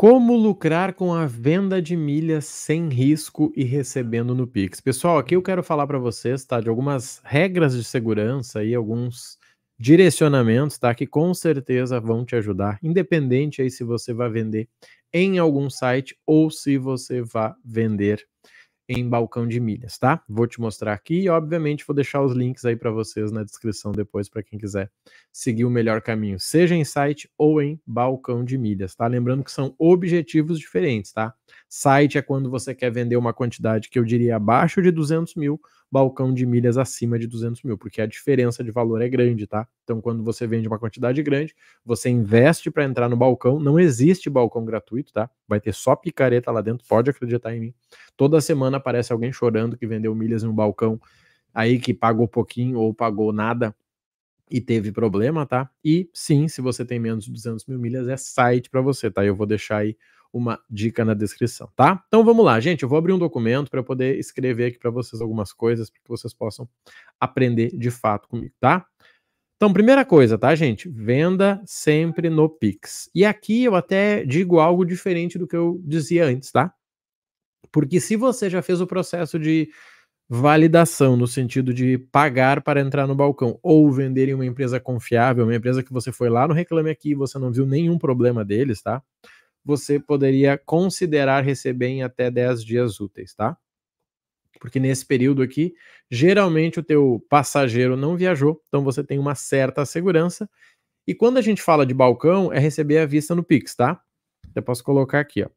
Como lucrar com a venda de milhas sem risco e recebendo no Pix? Pessoal, aqui eu quero falar para vocês, tá, de algumas regras de segurança e alguns direcionamentos, tá, que com certeza vão te ajudar, independente aí se você vai vender em algum site ou se você vai vender em balcão de milhas, tá? Vou te mostrar aqui e, obviamente, vou deixar os links aí para vocês na descrição depois para quem quiser seguir o melhor caminho, seja em site ou em balcão de milhas, tá? Lembrando que são objetivos diferentes, tá? Site é quando você quer vender uma quantidade que eu diria abaixo de 200 mil, balcão de milhas acima de 200 mil, porque a diferença de valor é grande, tá? Então, quando você vende uma quantidade grande, você investe para entrar no balcão, não existe balcão gratuito, tá? Vai ter só picareta lá dentro, pode acreditar em mim. Toda semana aparece alguém chorando que vendeu milhas em um balcão aí que pagou pouquinho ou pagou nada e teve problema, tá? E sim, se você tem menos de 200 mil milhas, é site para você, tá? Eu vou deixar aí uma dica na descrição, tá? Então vamos lá, gente. Eu vou abrir um documento para poder escrever aqui para vocês algumas coisas para que vocês possam aprender de fato comigo, tá? Então, primeira coisa, tá, gente? Venda sempre no Pix. E aqui eu até digo algo diferente do que eu dizia antes, tá? Porque se você já fez o processo de validação, no sentido de pagar para entrar no balcão, ou vender em uma empresa confiável, uma empresa que você foi lá no Reclame Aqui e você não viu nenhum problema deles, tá? você poderia considerar receber em até 10 dias úteis, tá? Porque nesse período aqui, geralmente o teu passageiro não viajou, então você tem uma certa segurança. E quando a gente fala de balcão, é receber à vista no Pix, tá? Eu posso colocar aqui, ó.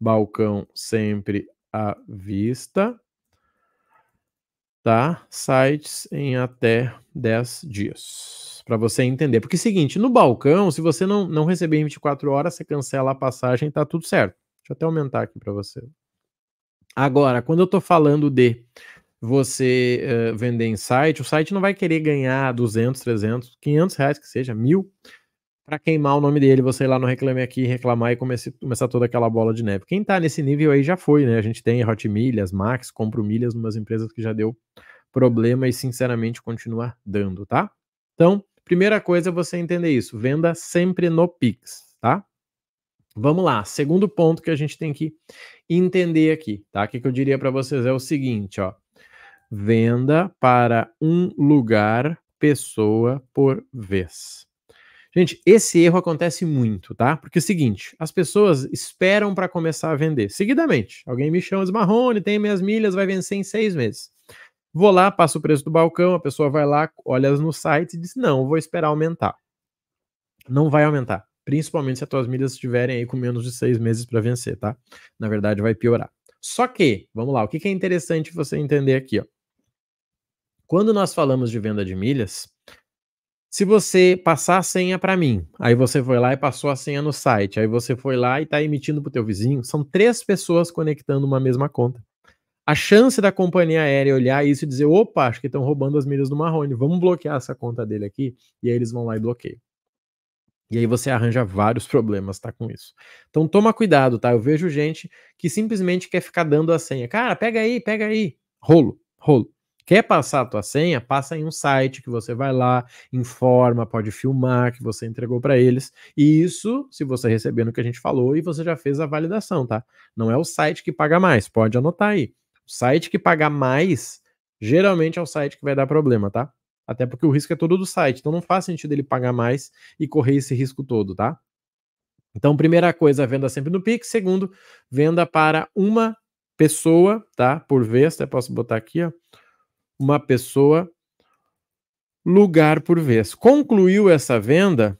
Balcão sempre à vista tá? Sites em até 10 dias. Para você entender. Porque é o seguinte, no balcão, se você não, não receber em 24 horas, você cancela a passagem, tá tudo certo. Deixa eu até aumentar aqui para você. Agora, quando eu estou falando de você uh, vender em site, o site não vai querer ganhar 200, 300, 500 reais que seja, mil para queimar o nome dele, você ir lá no Reclame Aqui, reclamar e comece, começar toda aquela bola de neve. Quem tá nesse nível aí já foi, né? A gente tem Hot Milhas, Max, Compro Milhas, umas empresas que já deu problema e, sinceramente, continua dando, tá? Então, primeira coisa é você entender isso. Venda sempre no Pix, tá? Vamos lá. Segundo ponto que a gente tem que entender aqui, tá? O que, que eu diria para vocês é o seguinte, ó. Venda para um lugar, pessoa por vez Gente, esse erro acontece muito, tá? Porque é o seguinte, as pessoas esperam para começar a vender seguidamente. Alguém me chama esmarrone, Marrone, tem minhas milhas, vai vencer em seis meses. Vou lá, passo o preço do balcão, a pessoa vai lá, olha no site e diz: não, vou esperar aumentar. Não vai aumentar, principalmente se as tuas milhas estiverem aí com menos de seis meses para vencer, tá? Na verdade, vai piorar. Só que, vamos lá, o que é interessante você entender aqui, ó. Quando nós falamos de venda de milhas, se você passar a senha para mim, aí você foi lá e passou a senha no site, aí você foi lá e está emitindo pro teu vizinho, são três pessoas conectando uma mesma conta. A chance da companhia aérea olhar isso e dizer, opa, acho que estão roubando as milhas do Marrone, vamos bloquear essa conta dele aqui, e aí eles vão lá e bloqueiam. E aí você arranja vários problemas, tá, com isso. Então toma cuidado, tá? Eu vejo gente que simplesmente quer ficar dando a senha. Cara, pega aí, pega aí. Rolo, rolo. Quer passar a tua senha? Passa em um site que você vai lá, informa, pode filmar que você entregou para eles. E isso, se você receber no que a gente falou e você já fez a validação, tá? Não é o site que paga mais, pode anotar aí. O site que paga mais, geralmente é o site que vai dar problema, tá? Até porque o risco é todo do site, então não faz sentido ele pagar mais e correr esse risco todo, tá? Então, primeira coisa, venda sempre no Pix. Segundo, venda para uma pessoa, tá? Por vez, até posso botar aqui, ó uma pessoa, lugar por vez. Concluiu essa venda,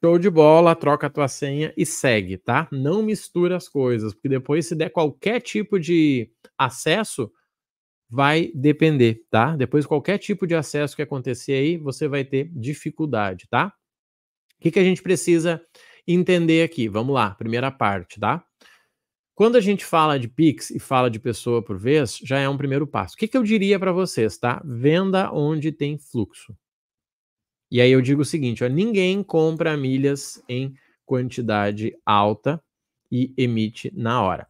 show de bola, troca a tua senha e segue, tá? Não mistura as coisas, porque depois se der qualquer tipo de acesso, vai depender, tá? Depois qualquer tipo de acesso que acontecer aí, você vai ter dificuldade, tá? O que, que a gente precisa entender aqui? Vamos lá, primeira parte, tá? Quando a gente fala de Pix e fala de pessoa por vez, já é um primeiro passo. O que, que eu diria para vocês, tá? Venda onde tem fluxo. E aí eu digo o seguinte: ó, ninguém compra milhas em quantidade alta e emite na hora.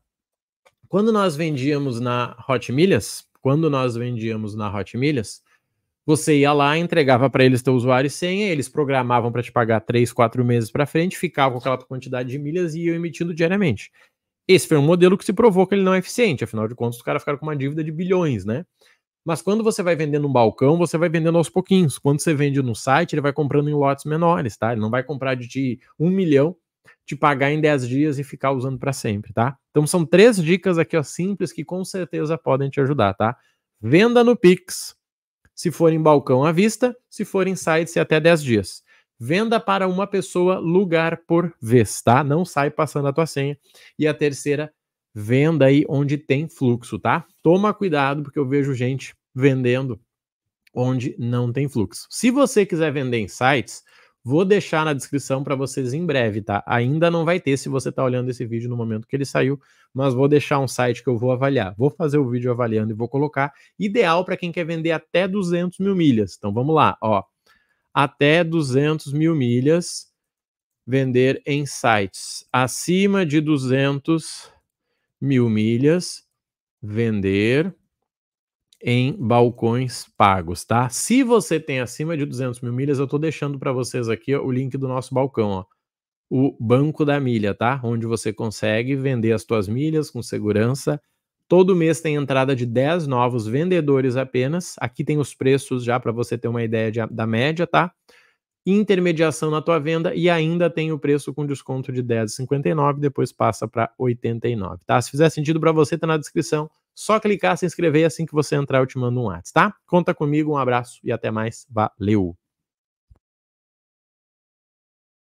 Quando nós vendíamos na Hot Milhas, quando nós vendíamos na Hot Milhas, você ia lá, entregava para eles teu usuário e senha, eles programavam para te pagar três, quatro meses para frente, ficava com aquela quantidade de milhas e iam emitindo diariamente. Esse foi um modelo que se provou que ele não é eficiente, afinal de contas, os caras ficaram com uma dívida de bilhões, né? Mas quando você vai vendendo um balcão, você vai vendendo aos pouquinhos. Quando você vende no site, ele vai comprando em lotes menores, tá? Ele não vai comprar de ti um milhão, te pagar em 10 dias e ficar usando para sempre, tá? Então são três dicas aqui, ó, simples, que com certeza podem te ajudar, tá? Venda no Pix, se for em balcão à vista, se for em sites se até 10 dias. Venda para uma pessoa, lugar por vez, tá? Não sai passando a tua senha. E a terceira, venda aí onde tem fluxo, tá? Toma cuidado, porque eu vejo gente vendendo onde não tem fluxo. Se você quiser vender em sites, vou deixar na descrição para vocês em breve, tá? Ainda não vai ter se você está olhando esse vídeo no momento que ele saiu, mas vou deixar um site que eu vou avaliar. Vou fazer o vídeo avaliando e vou colocar. Ideal para quem quer vender até 200 mil milhas. Então vamos lá, ó até 200 mil milhas, vender em sites. Acima de 200 mil milhas, vender em balcões pagos, tá? Se você tem acima de 200 mil milhas, eu estou deixando para vocês aqui ó, o link do nosso balcão, ó, o Banco da Milha, tá? Onde você consegue vender as suas milhas com segurança Todo mês tem entrada de 10 novos vendedores apenas. Aqui tem os preços já para você ter uma ideia de, da média, tá? Intermediação na tua venda e ainda tem o preço com desconto de 10,59, depois passa para 89, tá? Se fizer sentido para você, tá na descrição. Só clicar, se inscrever é assim que você entrar, eu te mando um WhatsApp, tá? Conta comigo, um abraço e até mais. Valeu!